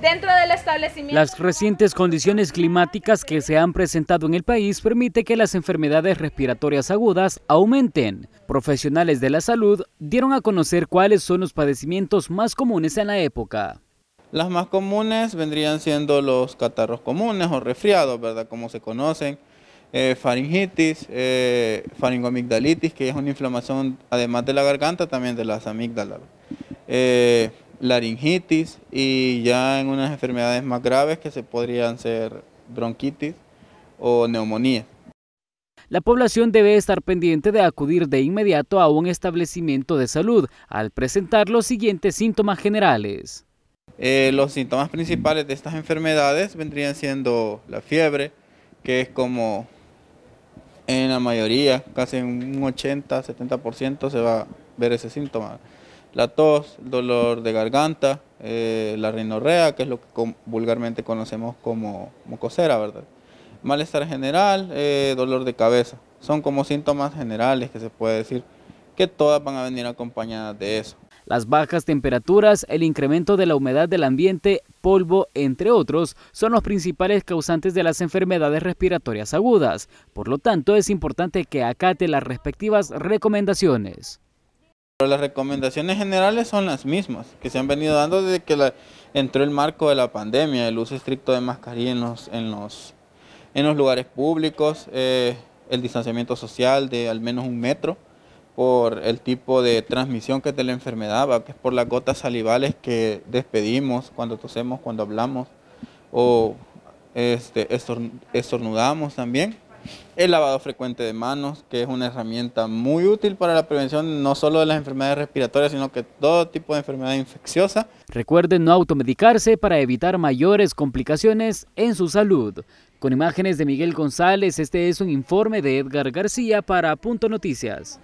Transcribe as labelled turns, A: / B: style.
A: dentro del establecimiento. Las recientes condiciones climáticas que se han presentado en el país permite que las enfermedades respiratorias agudas aumenten. Profesionales de la salud dieron a conocer cuáles son los padecimientos más comunes en la época.
B: Las más comunes vendrían siendo los catarros comunes o resfriados, ¿verdad? Como se conocen. Eh, faringitis, eh, faringomigdalitis, que es una inflamación además de la garganta, también de las amígdalas. Eh, laringitis y ya en unas enfermedades más graves que se podrían ser bronquitis o
A: neumonía. La población debe estar pendiente de acudir de inmediato a un
B: establecimiento
A: de salud al presentar los siguientes síntomas generales. Eh, los
B: síntomas principales de estas enfermedades vendrían siendo la fiebre, que es como en la mayoría, casi en un 80-70% se va a ver ese síntoma la tos, el dolor de garganta, eh, la rinorrea, que es lo que vulgarmente conocemos como mucosera, ¿verdad? Malestar general, eh, dolor de cabeza. Son como síntomas generales que se puede decir que todas van a venir acompañadas de eso. Las bajas temperaturas, el incremento de la humedad del ambiente,
A: polvo, entre otros, son los principales causantes de las enfermedades respiratorias agudas. Por lo tanto, es importante que acate las respectivas recomendaciones.
B: Pero las recomendaciones generales son las mismas que se han venido dando desde que entró el marco de la pandemia, el uso estricto de mascarilla en los, lugares públicos, eh, el distanciamiento social de al menos un metro por el tipo de transmisión que es de la enfermedad, que es por las gotas salivales que despedimos cuando tosemos, cuando hablamos o este, estornudamos también. El lavado frecuente de manos, que es una herramienta muy útil para la prevención no solo de las enfermedades respiratorias, sino que todo tipo de enfermedad infecciosa. Recuerden no
A: automedicarse para evitar mayores complicaciones en su salud. Con imágenes de Miguel González, este es un informe de Edgar García para Punto Noticias.